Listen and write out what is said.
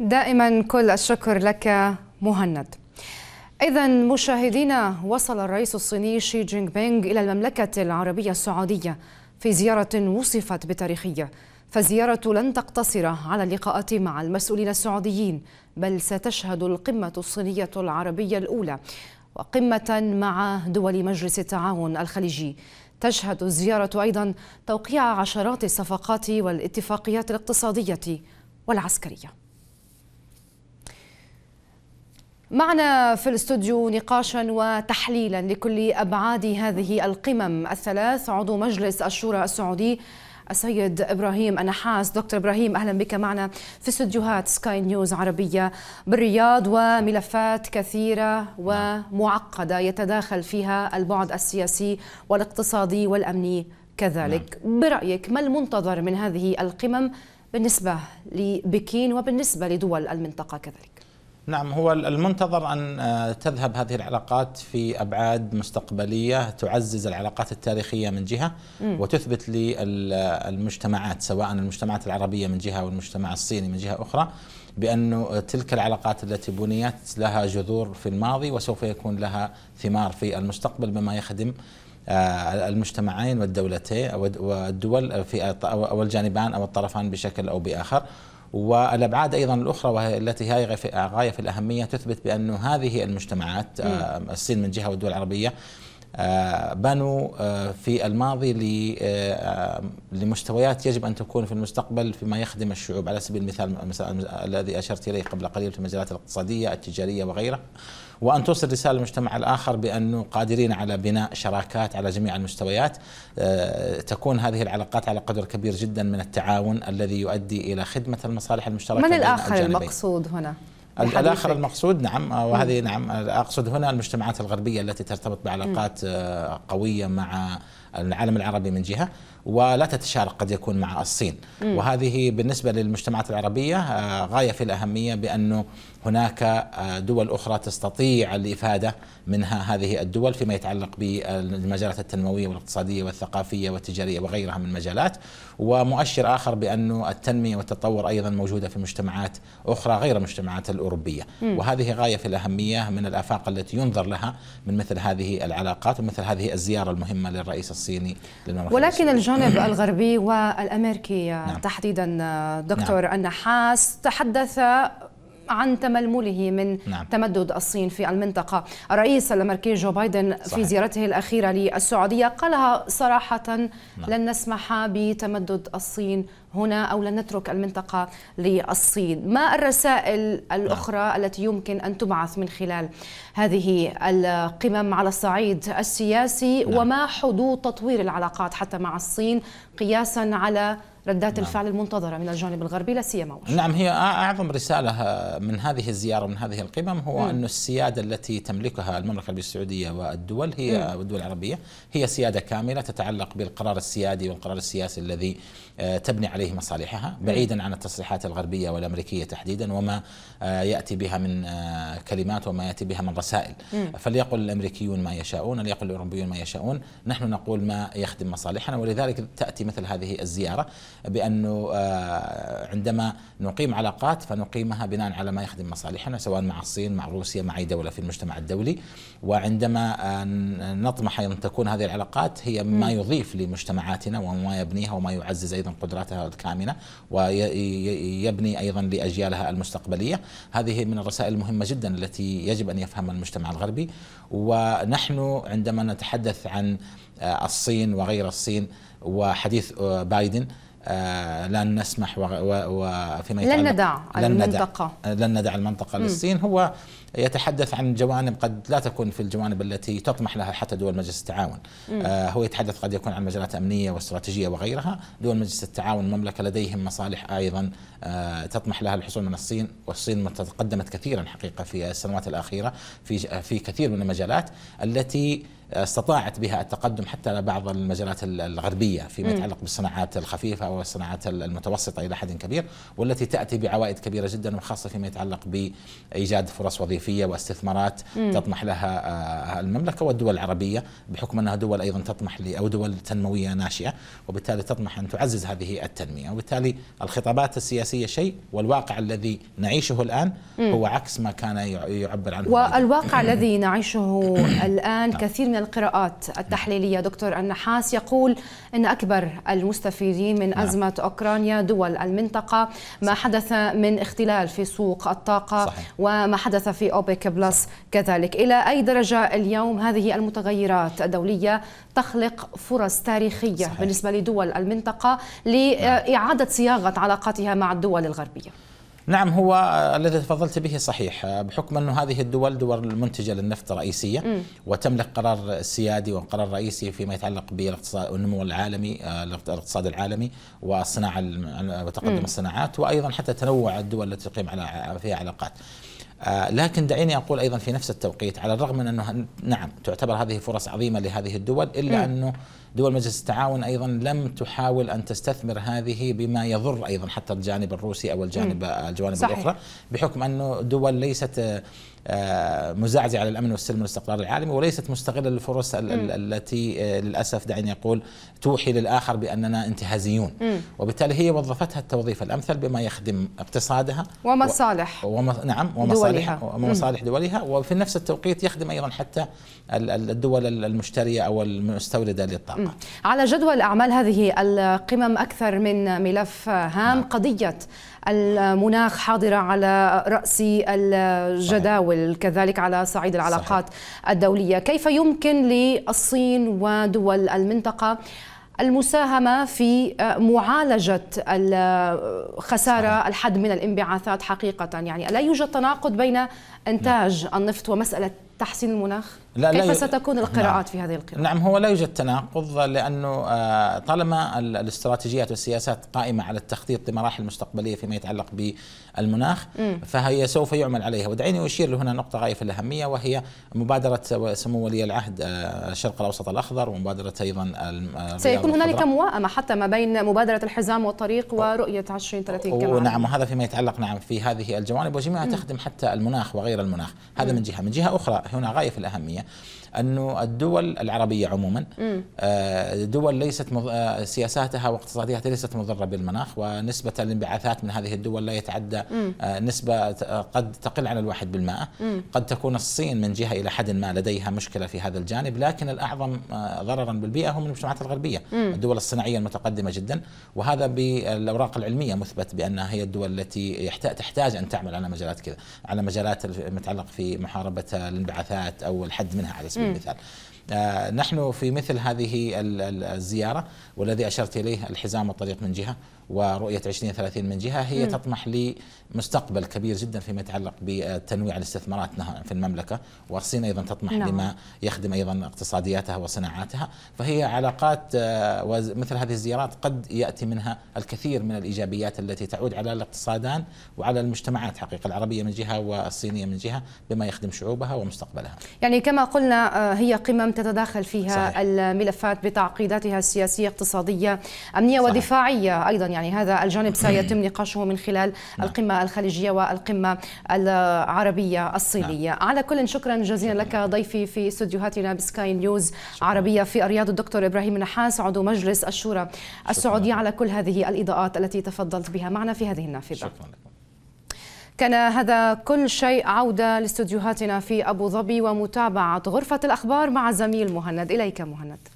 دائما كل الشكر لك مهند إذا مشاهدينا وصل الرئيس الصيني شي جينغ بينغ إلى المملكة العربية السعودية في زيارة وصفت بتاريخية فالزيارة لن تقتصر على اللقاءات مع المسؤولين السعوديين بل ستشهد القمة الصينية العربية الأولى وقمة مع دول مجلس التعاون الخليجي تشهد الزيارة أيضا توقيع عشرات الصفقات والاتفاقيات الاقتصادية والعسكرية معنا في الاستوديو نقاشا وتحليلا لكل ابعاد هذه القمم الثلاث عضو مجلس الشورى السعودي السيد ابراهيم النحاس دكتور ابراهيم اهلا بك معنا في استديوهات سكاي نيوز عربيه بالرياض وملفات كثيره ومعقده يتداخل فيها البعد السياسي والاقتصادي والامني كذلك نعم. برايك ما المنتظر من هذه القمم بالنسبه لبكين وبالنسبه لدول المنطقه كذلك نعم هو المنتظر ان آه، تذهب هذه العلاقات في ابعاد مستقبليه تعزز العلاقات التاريخيه من جهه وتثبت للمجتمعات سواء المجتمعات العربيه من جهه والمجتمع الصيني من جهه اخرى بأن تلك العلاقات التي بنيت لها جذور في الماضي وسوف يكون لها ثمار في المستقبل بما يخدم آه، المجتمعين والدولتين والدول في او الجانبان او الطرفان بشكل او باخر والابعاد ايضا الاخرى والتي هي غايه في الاهميه تثبت بأن هذه المجتمعات الصين من جهه والدول العربيه آه، بنوا آه، في الماضي آه، لمستويات يجب ان تكون في المستقبل فيما يخدم الشعوب على سبيل المثال الذي اشرت اليه قبل قليل في المجالات الاقتصاديه التجاريه وغيرها وان توصل رساله للمجتمع الاخر بانه قادرين على بناء شراكات على جميع المستويات تكون هذه العلاقات على قدر كبير جدا من التعاون الذي يؤدي الى خدمه المصالح المشتركه من الاخر المقصود هنا الاخر المقصود نعم آه، وهذه نعم آه، اقصد هنا المجتمعات الغربيه التي ترتبط بعلاقات آه، قويه مع العالم العربي من جهه ولا تتشارك قد يكون مع الصين وهذه بالنسبه للمجتمعات العربيه آه، غايه في الاهميه بانه هناك آه، دول اخرى تستطيع الافاده منها هذه الدول فيما يتعلق بالمجالات التنمويه والاقتصاديه والثقافيه والتجاريه وغيرها من المجالات ومؤشر اخر بانه التنميه والتطور ايضا موجوده في مجتمعات اخرى غير المجتمعات الاوروبيه وهذه غايه في الاهميه من الافاق التي ينظر لها من مثل هذه العلاقات ومثل هذه الزياره المهمه للرئيس الصيني الصيني ولكن الجانب نعم. الغربي والأمريكي نعم. تحديدا نعم. دكتور نعم. النحاس تحدث عن تململه من نعم. تمدد الصين في المنطقة الرئيس الأمريكي جو بايدن صحيح. في زيارته الأخيرة للسعودية قالها صراحة نعم. لن نسمح بتمدد الصين هنا أو لن نترك المنطقة للصين ما الرسائل الأخرى نعم. التي يمكن أن تبعث من خلال هذه القمم على الصعيد السياسي نعم. وما حدود تطوير العلاقات حتى مع الصين قياسا على ردات نعم. الفعل المنتظرة من الجانب الغربي لا سيما نعم هي أعظم رسالة من هذه الزيارة ومن هذه القمم هو م. أن السيادة التي تملكها المملكة العربية السعودية والدول هي م. والدول العربية هي سيادة كاملة تتعلق بالقرار السيادي والقرار السياسي الذي آه، تبني عليه مصالحها بعيدا عن التصريحات الغربية والأمريكية تحديدا وما آه، يأتي بها من آه، كلمات وما يأتي بها من رسائل م. فليقل الأمريكيون ما يشاءون ليقل الأوروبيون ما يشاءون نحن نقول ما يخدم مصالحنا ولذلك تأتي مثل هذه الزيارة بانه آه، عندما نقيم علاقات فنقيمها بناء على ما يخدم مصالحنا سواء مع الصين مع روسيا مع اي دوله في المجتمع الدولي وعندما آه، نطمح ان تكون هذه العلاقات هي ما يضيف لمجتمعاتنا وما يبنيها وما يعزز ايضا قدراتها الكامنه ويبني ايضا لاجيالها المستقبليه هذه من الرسائل المهمه جدا التي يجب ان يفهمها المجتمع الغربي ونحن عندما نتحدث عن آه، الصين وغير الصين وحديث بايدن آه، لن نسمح وفيما لن ندع لن المنطقة لن ندع المنطقة للصين هو يتحدث عن جوانب قد لا تكون في الجوانب التي تطمح لها حتى دول مجلس التعاون آه هو يتحدث قد يكون عن مجالات أمنية واستراتيجية وغيرها دول مجلس التعاون المملكة لديهم مصالح أيضا آه تطمح لها الحصول من الصين والصين تقدمت كثيرا حقيقة في السنوات الأخيرة في, في كثير من المجالات التي استطاعت بها التقدم حتى على بعض المجالات الغربيه فيما يتعلق بالصناعات الخفيفه والصناعات المتوسطه الى حد كبير والتي تاتي بعوائد كبيره جدا وخاصه فيما يتعلق بايجاد فرص وظيفيه واستثمارات مم. تطمح لها آه، المملكه والدول العربيه بحكم انها دول ايضا تطمح او دول تنمويه ناشئه وبالتالي تطمح ان تعزز هذه التنميه وبالتالي الخطابات السياسيه شيء والواقع الذي نعيشه الان مم. هو عكس ما كان يعبر عنه والواقع الذي نعيشه الان كثير من من القراءات التحليلية دكتور النحاس يقول أن أكبر المستفيدين من نعم. أزمة أوكرانيا دول المنطقة ما حدث من اختلال في سوق الطاقة صحيح. وما حدث في أوبك بلس كذلك إلى أي درجة اليوم هذه المتغيرات الدولية تخلق فرص تاريخية صحيح. بالنسبة لدول المنطقة لإعادة صياغة علاقاتها مع الدول الغربية نعم هو الذي تفضلت به صحيح بحكم أن هذه الدول دول المنتجة للنفط رئيسية م. وتملك قرار سيادي وقرار رئيسي فيما يتعلق بالاقتصاد والنمو العالمي الاقتصاد العالمي والصناعة وتقدم م. الصناعات وأيضا حتى تنوع الدول التي تقيم على فيها علاقات آه، لكن دعيني أقول أيضا في نفس التوقيت على الرغم من أنه نعم تعتبر هذه فرص عظيمة لهذه الدول إلا م. أنه دول مجلس التعاون أيضا لم تحاول أن تستثمر هذه بما يضر أيضا حتى الجانب الروسي أو الجانب م. الجوانب صحيح. الأخرى بحكم أنه دول ليست آه، آه، مزعزعة للأمن والسلم والاستقرار العالمي وليست مستغلة للفرص التي آه، للأسف دعني أقول توحي للآخر بأننا انتهازيون وبالتالي هي وظفتها التوظيف الأمثل بما يخدم اقتصادها ومصالح و... وم... نعم ومصالح دولها. ومصالح دولها وفي نفس التوقيت يخدم أيضا حتى الدول المشترية أو المستوردة للطاقة مم. على جدول اعمال هذه القمم أكثر من ملف هام نعم. قضية المناخ حاضرة على رأس الجداول كذلك على صعيد العلاقات صحيح. الدولية كيف يمكن للصين ودول المنطقة المساهمة في آه، معالجة الخسارة آه، صحيح. الحد من الانبعاثات حقيقة يعني ألا يوجد تناقض بين إنتاج نعم. النفط ومسألة تحسين المناخ لا كيف لا ستكون نعم. القراءات نعم في هذه القراءات؟ نعم هو لا يوجد تناقض لأنه آه، طالما الاستراتيجيات والسياسات قائمة على التخطيط لمراحل مستقبلية فيما يتعلق بالمناخ م. فهي سوف يعمل عليها ودعيني أشير لهنا نقطة غاية في الأهمية وهي مبادرة سمو ولي العهد آه، الشرق الأوسط الأخضر ومبادرة أيضا آه، سيكون هنالك موائمة حتى ما بين مبادرة الحزام والطريق ورؤية 2030 كمان نعم وهذا فيما يتعلق نعم في هذه الجوانب وجميعها تخدم حتى المناخ وغير المناخ هذا م. من جهة من جهة أخرى هنا غايه في الاهميه انه الدول العربيه عموما آه، دول ليست آه، سياساتها واقتصادياتها ليست مضره بالمناخ ونسبه الانبعاثات من هذه الدول لا يتعدى آه، نسبه قد تقل عن الواحد بالمائه قد تكون الصين من جهه الى حد ما لديها مشكله في هذا الجانب لكن الاعظم ضررا بالبيئه هم المجتمعات الغربيه الدول الصناعيه المتقدمه جدا وهذا بالاوراق العلميه مثبت بانها هي الدول التي تحتاج ان تعمل على مجالات كذا على مجالات المتعلق في محاربه الانبعاثات الانبعاثات او الحد منها على سبيل المثال. آه نحن في مثل هذه الزياره والذي اشرت اليه الحزام والطريق من جهه ورؤية 2030 من جهة هي م. تطمح لمستقبل كبير جدا فيما يتعلق بتنويع الاستثمارات في المملكة والصين أيضا تطمح نعم. لما يخدم أيضا اقتصادياتها وصناعاتها فهي علاقات آه، مثل هذه الزيارات قد يأتي منها الكثير من الإيجابيات التي تعود على الاقتصادان وعلى المجتمعات حقيقة العربية من جهة والصينية من جهة بما يخدم شعوبها ومستقبلها يعني كما قلنا آه، هي قمم تتداخل فيها صحيح. الملفات بتعقيداتها السياسية اقتصادية أمنية صحيح. ودفاعية أيضا يعني يعني هذا الجانب سيتم نقاشه من خلال نعم. القمة الخليجية والقمة العربية الصينية نعم. على كل شكرا جزيلا لك ضيفي في استديوهاتنا بسكاي نيوز عربية في الرياض الدكتور إبراهيم النحاس عضو مجلس الشورى السعودية على كل هذه الإضاءات التي تفضلت بها معنا في هذه النافذة شكرا لكم. كان هذا كل شيء عودة لاستديوهاتنا في أبو ظبي ومتابعة غرفة الأخبار مع زميل مهند إليك مهند